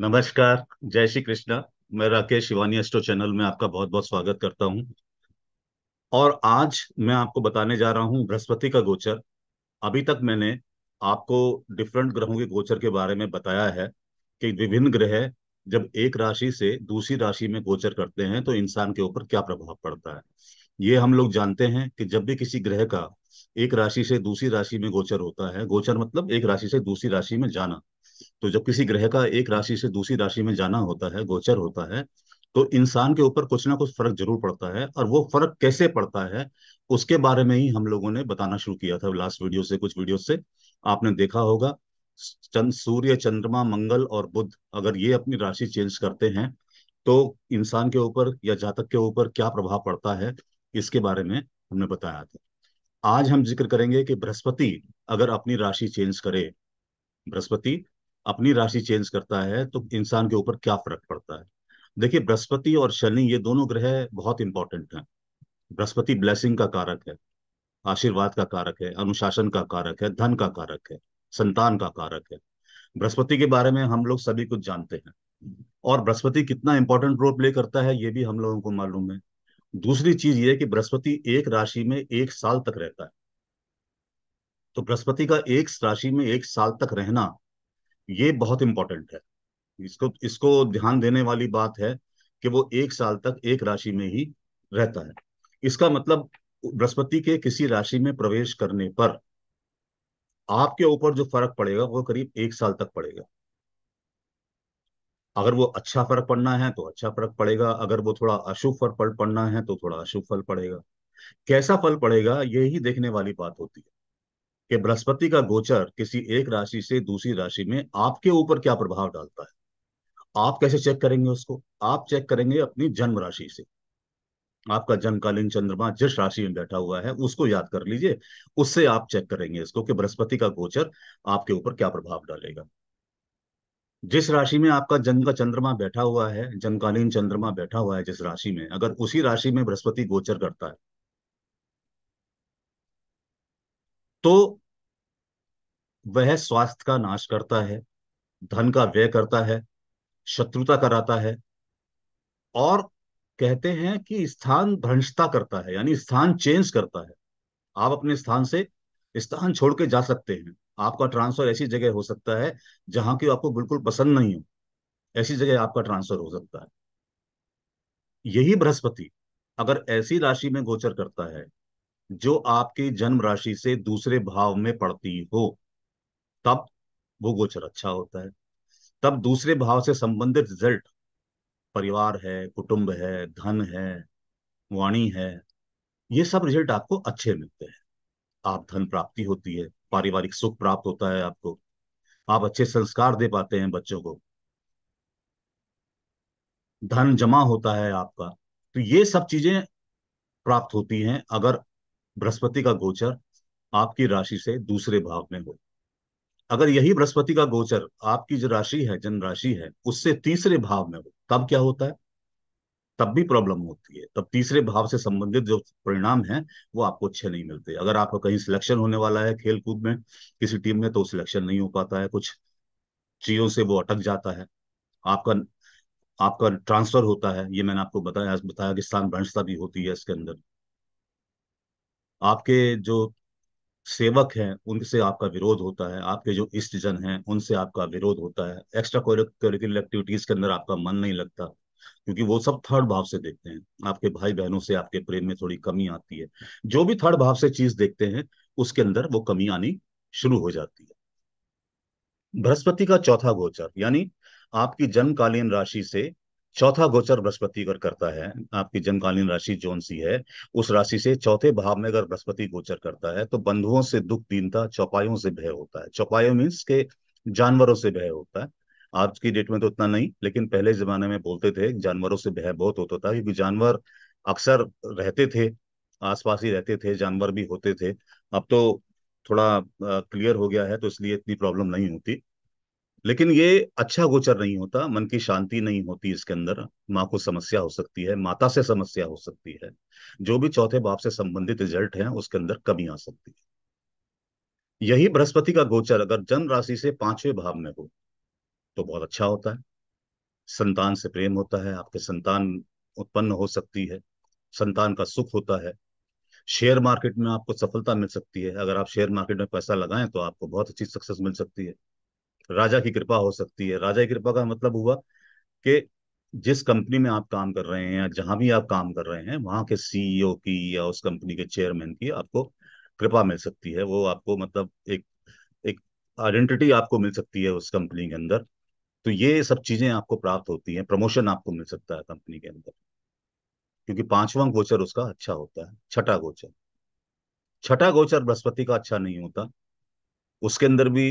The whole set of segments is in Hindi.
नमस्कार जय श्री कृष्णा मैं राकेश शिवानी एस्ट्रो चैनल में आपका बहुत बहुत स्वागत करता हूं और आज मैं आपको बताने जा रहा हूं बृहस्पति का गोचर अभी तक मैंने आपको डिफरेंट ग्रहों के गोचर के बारे में बताया है कि विभिन्न ग्रह जब एक राशि से दूसरी राशि में गोचर करते हैं तो इंसान के ऊपर क्या प्रभाव पड़ता है ये हम लोग जानते हैं कि जब भी किसी ग्रह का एक राशि से दूसरी राशि में गोचर होता है गोचर मतलब एक राशि से दूसरी राशि में जाना तो जब किसी ग्रह का एक राशि से दूसरी राशि में जाना होता है गोचर होता है तो इंसान के ऊपर कुछ ना कुछ फर्क जरूर पड़ता है और वो फर्क कैसे पड़ता है उसके बारे में ही हम लोगों ने बताना शुरू किया था लास्ट वीडियो से कुछ वीडियो से आपने देखा होगा चंद सूर्य चंद्रमा मंगल और बुध अगर ये अपनी राशि चेंज करते हैं तो इंसान के ऊपर या जातक के ऊपर क्या प्रभाव पड़ता है इसके बारे में हमने बताया था आज हम जिक्र करेंगे कि बृहस्पति अगर अपनी राशि चेंज करे बृहस्पति अपनी राशि चेंज करता है तो इंसान के ऊपर क्या फर्क पड़ता है देखिए बृहस्पति और शनि ये दोनों ग्रह बहुत इंपॉर्टेंट हैं बृहस्पति ब्लेसिंग का कारक है आशीर्वाद का कारक है अनुशासन का कारक है धन का कारक है संतान का कारक है बृहस्पति के बारे में हम लोग सभी कुछ जानते हैं और बृहस्पति कितना इंपॉर्टेंट रोल प्ले करता है ये भी हम लोगों को मालूम है दूसरी चीज ये कि बृहस्पति एक राशि में एक साल तक रहता है तो बृहस्पति का एक राशि में एक साल तक रहना ये बहुत इंपॉर्टेंट है इसको इसको ध्यान देने वाली बात है कि वो एक साल तक एक राशि में ही रहता है इसका मतलब बृहस्पति के किसी राशि में प्रवेश करने पर आपके ऊपर जो फर्क पड़ेगा वो करीब एक साल तक पड़ेगा अगर वो अच्छा फर्क पड़ना है तो अच्छा फर्क पड़ेगा अगर वो थोड़ा अशुभ फर्क पड़ना है तो थोड़ा अशुभ फल पड़ेगा कैसा फल पड़ेगा यही देखने वाली बात होती है कि बृहस्पति का गोचर किसी एक राशि से दूसरी राशि में आपके ऊपर क्या प्रभाव डालता है आप कैसे चेक करेंगे उसको आप चेक करेंगे अपनी जन्म राशि से आपका जन्मकालीन चंद्रमा जिस राशि में बैठा हुआ है उसको याद कर लीजिए उससे आप चेक करेंगे इसको कि बृहस्पति का गोचर आपके ऊपर क्या प्रभाव डालेगा जिस राशि में आपका जन्म का चंद्रमा बैठा हुआ है जन्मकालीन चंद्रमा बैठा हुआ है जिस राशि में अगर उसी राशि में बृहस्पति गोचर करता है तो वह स्वास्थ्य का नाश करता है धन का व्यय करता है शत्रुता कराता है और कहते हैं कि स्थान भ्रंशता करता है यानी स्थान चेंज करता है आप अपने स्थान से स्थान छोड़ के जा सकते हैं आपका ट्रांसफर ऐसी जगह हो सकता है जहां की आपको बिल्कुल पसंद नहीं हो ऐसी जगह आपका ट्रांसफर हो सकता है यही बृहस्पति अगर ऐसी राशि में गोचर करता है जो आपकी जन्म राशि से दूसरे भाव में पड़ती हो तब वो गोचर अच्छा होता है तब दूसरे भाव से संबंधित रिजल्ट परिवार है कुटुंब है धन है वाणी है ये सब रिजल्ट आपको अच्छे मिलते हैं आप धन प्राप्ति होती है पारिवारिक सुख प्राप्त होता है आपको आप अच्छे संस्कार दे पाते हैं बच्चों को धन जमा होता है आपका तो ये सब चीजें प्राप्त होती हैं अगर बृहस्पति का गोचर आपकी राशि से दूसरे भाव में हो अगर यही बृहस्पति का गोचर आपकी जो राशि है जन राशि है उससे तीसरे भाव में हो तब क्या होता है तब भी प्रॉब्लम होती है तब तीसरे भाव से संबंधित जो परिणाम है वो आपको अच्छे नहीं मिलते अगर आपका कहीं सिलेक्शन होने वाला है खेल कूद में किसी टीम में तो सिलेक्शन नहीं हो पाता है कुछ चीजों से वो अटक जाता है आपका आपका ट्रांसफर होता है ये मैंने आपको बताया बताया कि स्थान भ्रंशता भी होती है इसके अंदर आपके जो सेवक हैं उनसे आपका विरोध होता है आपके जो इष्टजन हैं उनसे आपका विरोध होता है एक्स्ट्रा करिकुलर एक्टिविटीज के अंदर आपका मन नहीं लगता क्योंकि वो सब थर्ड भाव से देखते हैं आपके भाई बहनों से आपके प्रेम में थोड़ी कमी आती है जो भी थर्ड भाव से चीज देखते हैं उसके अंदर वो कमी आनी शुरू हो जाती है बृहस्पति का चौथा गोचर यानी आपकी जन्मकालीन राशि से चौथा गोचर बृहस्पति अगर करता है आपकी जन्मकालीन राशि जोन सी है उस राशि से चौथे भाव में अगर बृहस्पति गोचर करता है तो बंधुओं से दुख दीनता चौपायों से भय होता है चौपायों मीन्स के जानवरों से भय होता है आज की डेट में तो उतना नहीं लेकिन पहले जमाने में बोलते थे जानवरों से भय बहुत होता था क्योंकि जानवर अक्सर रहते थे आसपास ही रहते थे जानवर भी होते थे अब तो थोड़ा क्लियर हो गया है तो इसलिए इतनी प्रॉब्लम नहीं होती लेकिन ये अच्छा गोचर नहीं होता मन की शांति नहीं होती इसके अंदर माँ को समस्या हो सकती है माता से समस्या हो सकती है जो भी चौथे भाव से संबंधित रिजल्ट है उसके अंदर कमी आ सकती है यही बृहस्पति का गोचर अगर जन्म राशि से पांचवें भाव में हो तो बहुत अच्छा होता है संतान से प्रेम होता है आपके संतान उत्पन्न हो सकती है संतान का सुख होता है शेयर मार्केट में आपको सफलता मिल सकती है अगर आप शेयर मार्केट में पैसा लगाएं तो आपको बहुत अच्छी सक्सेस मिल सकती है राजा की कृपा हो सकती है राजा की कृपा का मतलब हुआ कि जिस कंपनी में आप काम कर रहे हैं या जहां भी आप काम कर रहे हैं वहां के सीईओ e की या उस कंपनी के चेयरमैन की आपको कृपा मिल सकती है वो आपको मतलब एक एक आइडेंटिटी आपको मिल सकती है उस कंपनी के अंदर तो ये सब चीजें आपको प्राप्त होती हैं प्रमोशन आपको मिल सकता है कंपनी के अंदर क्योंकि पांचवा गोचर उसका अच्छा होता है छठा गोचर छठा गोचर बृहस्पति का अच्छा नहीं होता उसके अंदर भी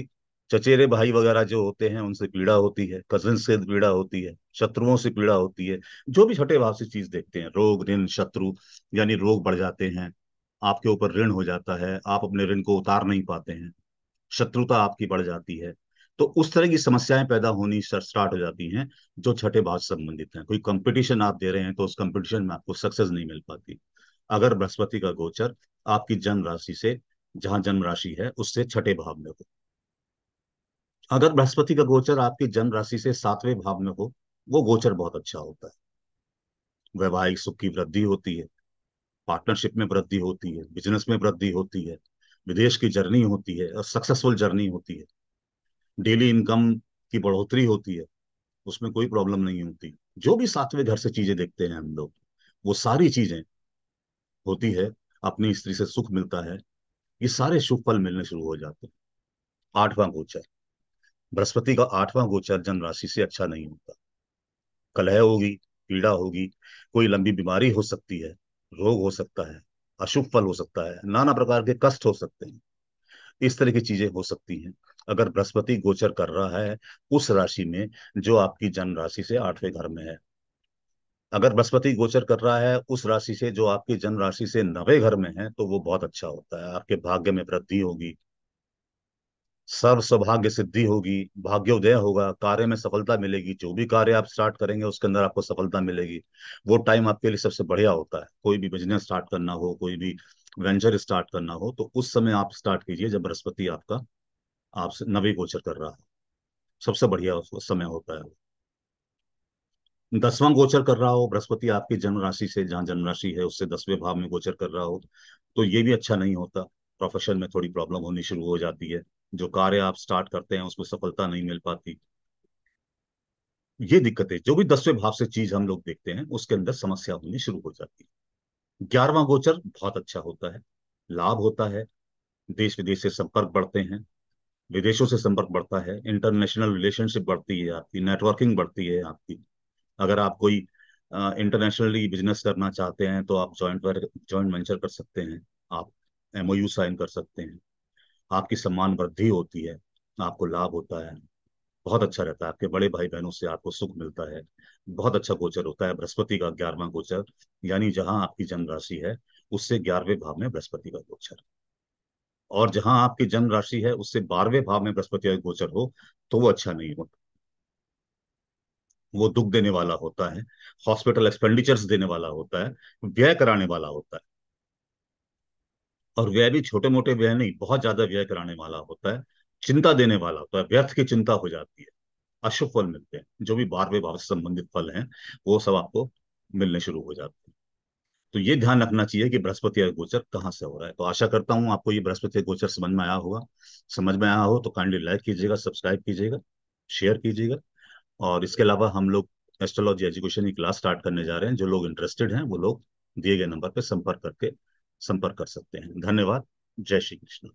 चचेरे भाई वगैरह जो होते हैं उनसे पीड़ा होती है कजन से पीड़ा होती है शत्रुओं से पीड़ा होती है जो भी छठे भाव से चीज देखते हैं रोग ऋण शत्रु यानी रोग बढ़ जाते हैं आपके ऊपर ऋण हो जाता है आप अपने ऋण को उतार नहीं पाते हैं शत्रुता आपकी बढ़ जाती है तो उस तरह की समस्याएं पैदा होनी स्टार्ट हो जाती हैं जो छठे भाव से संबंधित हैं कोई कंपटीशन आप दे रहे हैं तो उस कंपटीशन में आपको सक्सेस नहीं मिल पाती अगर बृहस्पति का गोचर आपकी जन्म राशि से जहां जन्म राशि है उससे छठे भाव में हो अगर बृहस्पति का गोचर आपकी जन्म राशि से सातवें भाव में हो वो गोचर बहुत अच्छा होता है वैवाहिक सुख की वृद्धि होती है पार्टनरशिप में वृद्धि होती है बिजनेस में वृद्धि होती है विदेश की जर्नी होती है और सक्सेसफुल जर्नी होती है डेली इनकम की बढ़ोतरी होती है उसमें कोई प्रॉब्लम नहीं होती जो भी सातवें घर से चीजें देखते हैं हम लोग वो सारी चीजें होती है अपनी स्त्री से सुख मिलता है ये सारे शुभ फल मिलने शुरू हो जाते हैं आठवां गोचर बृहस्पति का आठवां गोचर जन्म राशि से अच्छा नहीं होता कलह होगी पीड़ा होगी कोई लंबी बीमारी हो सकती है रोग हो सकता है अशुभ फल हो सकता है नाना प्रकार के कष्ट हो सकते हैं इस तरह की चीजें हो सकती हैं अगर बृहस्पति गोचर कर रहा है उस राशि में जो आपकी जन्म राशि से आठवें घर में है अगर बृहस्पति गोचर कर रहा है उस राशि से जो आपकी जन्म राशि से नवे घर में है तो वो बहुत अच्छा होता है आपके भाग्य में वृद्धि होगी सर्व सौभाग्य सिद्धि होगी भाग्योदय होगा कार्य में सफलता मिलेगी जो भी कार्य आप स्टार्ट करेंगे उसके अंदर आपको सफलता मिलेगी वो टाइम आपके लिए सबसे बढ़िया होता है कोई भी बिजनेस स्टार्ट करना हो कोई भी वेंचर स्टार्ट करना हो तो उस समय आप स्टार्ट कीजिए जब बृहस्पति आपका आपसे नवी गोचर कर रहा है सबसे बढ़िया उस समय होता है दसवां गोचर कर रहा हो बृहस्पति आपकी जन्म राशि से जहाँ जन्म राशि है उससे दसवें भाव में गोचर कर रहा हो तो ये भी अच्छा नहीं होता प्रोफेशन में थोड़ी प्रॉब्लम होनी शुरू हो जाती है जो कार्य आप स्टार्ट करते हैं उसमें सफलता नहीं मिल पाती ये दिक्कतें जो भी दसवें भाव से चीज हम लोग देखते हैं उसके अंदर समस्या होनी शुरू हो जाती है ग्यारहवा गोचर बहुत अच्छा होता है लाभ होता है देश विदेश से संपर्क बढ़ते हैं विदेशों से संपर्क बढ़ता है इंटरनेशनल रिलेशनशिप बढ़ती है आपकी नेटवर्किंग बढ़ती है आपकी अगर आप कोई इंटरनेशनली बिजनेस करना चाहते हैं तो आप जॉइंट जॉइंट वेंचर कर सकते हैं आप एमओयू साइन कर सकते हैं आपकी सम्मान वृद्धि होती है आपको लाभ होता है बहुत अच्छा रहता है आपके बड़े भाई बहनों से आपको सुख मिलता है बहुत अच्छा गोचर होता है बृहस्पति का ग्यारहवा गोचर यानी जहां आपकी जन्म राशि है उससे ग्यारहवें भाव में बृहस्पति का गोचर और जहां आपकी जन्म राशि है उससे बारहवें भाव में बृहस्पति का गोचर हो तो वो अच्छा नहीं होता वो दुख देने वाला होता है हॉस्पिटल एक्सपेंडिचर्स देने वाला होता है व्यय कराने वाला होता है और व्यय भी छोटे मोटे व्यय नहीं बहुत ज्यादा व्यय कराने वाला होता है चिंता देने वाला होता है व्यर्थ की चिंता हो जाती है अशुभ फल मिलते हैं जो भी बारहवें भाव से संबंधित फल हैं वो सब आपको मिलने शुरू हो जाते हैं तो ये ध्यान रखना चाहिए कि बृहस्पति गोचर कहाँ से हो रहा है तो आशा करता हूँ आपको ये बृहस्पति गोचर समझ में आया होगा समझ में आया हो तो काइंडली लाइक कीजिएगा सब्सक्राइब कीजिएगा शेयर कीजिएगा और इसके अलावा हम लोग एस्ट्रोलॉजी एजुकेशन की क्लास स्टार्ट करने जा रहे हैं जो लोग इंटरेस्टेड हैं वो लोग दिए गए नंबर पर संपर्क करके संपर्क कर सकते हैं धन्यवाद जय श्री कृष्ण